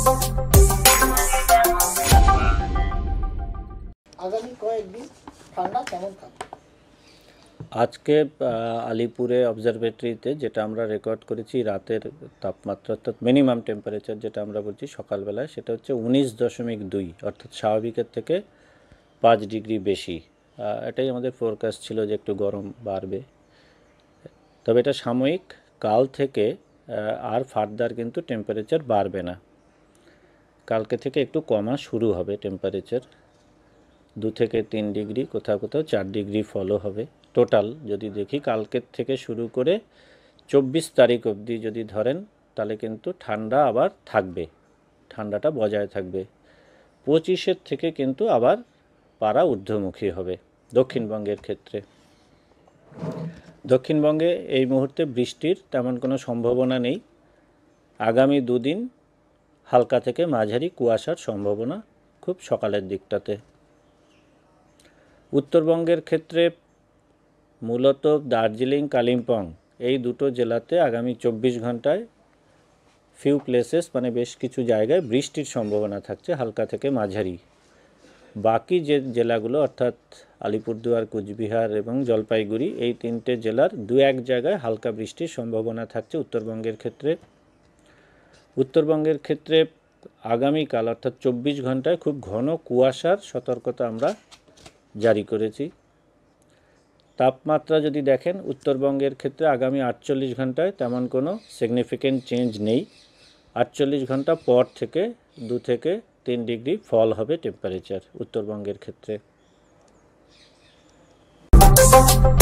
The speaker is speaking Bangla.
আজকে আলিপুরে অবজারভেটরিতে যেটা আমরা রেকর্ড করেছি রাতের তাপমাত্রা অর্থাৎ মিনিমাম টেম্পারেচার যেটা আমরা বলছি সকালবেলায় সেটা হচ্ছে উনিশ দশমিক দুই অর্থাৎ স্বাভাবিকের থেকে পাঁচ ডিগ্রি বেশি এটাই আমাদের ফোরকাস্ট ছিল যে একটু গরম বাড়বে তবে এটা সাময়িক কাল থেকে আর ফার্দার কিন্তু টেম্পারেচার বাড়বে না কালকে থেকে একটু কমা শুরু হবে টেম্পারেচার দু থেকে তিন ডিগ্রি কোথাও কোথাও চার ডিগ্রি ফলো হবে টোটাল যদি দেখি কালকের থেকে শুরু করে চব্বিশ তারিখ অবধি যদি ধরেন তাহলে কিন্তু ঠান্ডা আবার থাকবে ঠান্ডাটা বজায় থাকবে পঁচিশের থেকে কিন্তু আবার পাড়া ঊর্ধ্বমুখী হবে দক্ষিণবঙ্গের ক্ষেত্রে দক্ষিণবঙ্গে এই মুহূর্তে বৃষ্টির তেমন কোনো সম্ভাবনা নেই আগামী দুদিন হালকা থেকে মাঝারি কুয়াশার সম্ভাবনা খুব সকালের দিকটাতে উত্তরবঙ্গের ক্ষেত্রে মূলত দার্জিলিং কালিম্পং এই দুটো জেলাতে আগামী চব্বিশ ঘন্টায় ফিউ প্লেসেস মানে বেশ কিছু জায়গায় বৃষ্টির সম্ভাবনা থাকছে হালকা থেকে মাঝারি বাকি যে জেলাগুলো অর্থাৎ আলিপুরদুয়ার কুচবিহার এবং জলপাইগুড়ি এই তিনটে জেলার দু এক জায়গায় হালকা বৃষ্টির সম্ভাবনা থাকছে উত্তরবঙ্গের ক্ষেত্রে উত্তরবঙ্গের ক্ষেত্রে আগামীকাল অর্থাৎ চব্বিশ ঘন্টায় খুব ঘন কুয়াশার সতর্কতা আমরা জারি করেছি তাপমাত্রা যদি দেখেন উত্তরবঙ্গের ক্ষেত্রে আগামী আটচল্লিশ ঘন্টায় তেমন কোনো সিগনিফিকেন্ট চেঞ্জ নেই আটচল্লিশ ঘন্টা পর থেকে দু থেকে তিন ডিগ্রি ফল হবে টেম্পারেচার উত্তরবঙ্গের ক্ষেত্রে